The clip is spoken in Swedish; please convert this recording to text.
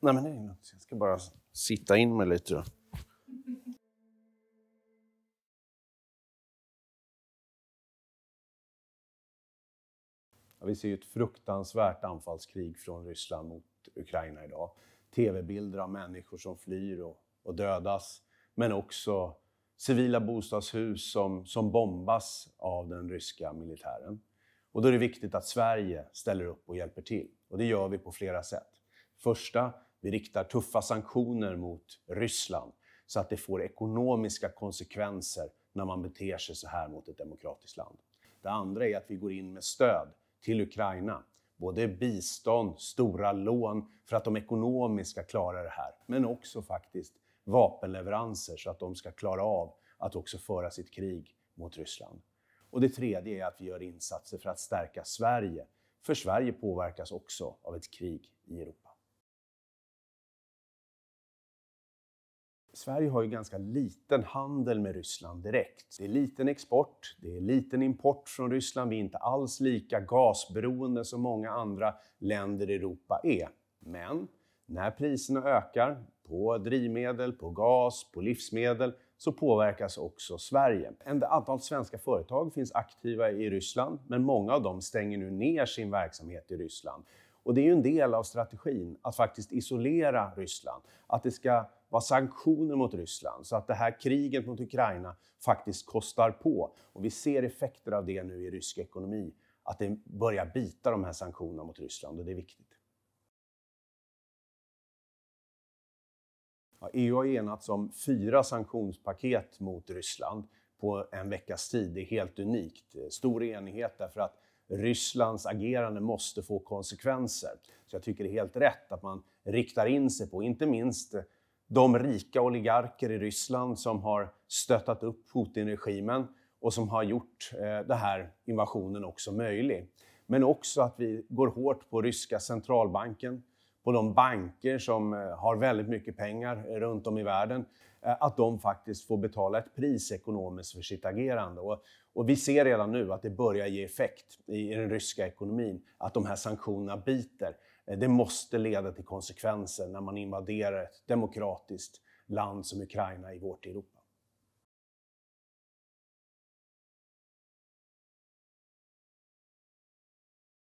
Nej, men det är inget. Jag ska bara sitta in mig lite. Då. Vi ser ju ett fruktansvärt anfallskrig från Ryssland mot Ukraina idag. Tv-bilder av människor som flyr och, och, dödas, men också civila bostadshus som, som bombas av den ryska militären. Och då är det viktigt att Sverige ställer upp och hjälper till. Och det gör vi på flera sätt. Första, vi riktar tuffa sanktioner mot Ryssland så att det får ekonomiska konsekvenser när man beter sig så här mot ett demokratiskt land. Det andra är att vi går in med stöd till Ukraina. Både bistånd, stora lån för att de ekonomiskt ska klara det här, men också faktiskt vapenleveranser så att de ska klara av att också föra sitt krig mot Ryssland. Och det tredje är att vi gör insatser för att stärka Sverige, för Sverige påverkas också av ett krig i Europa. Sverige har ju ganska liten handel med Ryssland direkt. Det är liten export, det är liten import från Ryssland. Vi är inte alls lika gasberoende som många andra länder i Europa är. Men när priserna ökar på drivmedel, på gas, på livsmedel så påverkas också Sverige. Ett antal svenska företag finns aktiva i Ryssland, men många av dem stänger nu ner sin verksamhet i Ryssland. Och det är ju en del av strategin att faktiskt isolera Ryssland. Att det ska var sanktioner mot Ryssland. Så att det här kriget mot Ukraina faktiskt kostar på. Och vi ser effekter av det nu i rysk ekonomi. Att det börjar bita de här sanktionerna mot Ryssland och det är viktigt. Ja, EU har enats om fyra sanktionspaket mot Ryssland på en veckas tid. Det är helt unikt. Stor enighet därför att Rysslands agerande måste få konsekvenser. Så jag tycker det är helt rätt att man riktar in sig på, inte minst de rika oligarker i Ryssland som har stöttat upp Putin-regimen och som har gjort eh, den här invasionen också möjlig. Men också att vi går hårt på ryska centralbanken, på de banker som eh, har väldigt mycket pengar eh, runt om i världen, eh, att de faktiskt får betala ett pris ekonomiskt för sitt agerande. Och, och, vi ser redan nu att det börjar ge effekt i den ryska ekonomin, att de här sanktionerna biter. Eh, det måste leda till konsekvenser när man invaderar ett demokratiskt land som Ukraina i vårt Europa.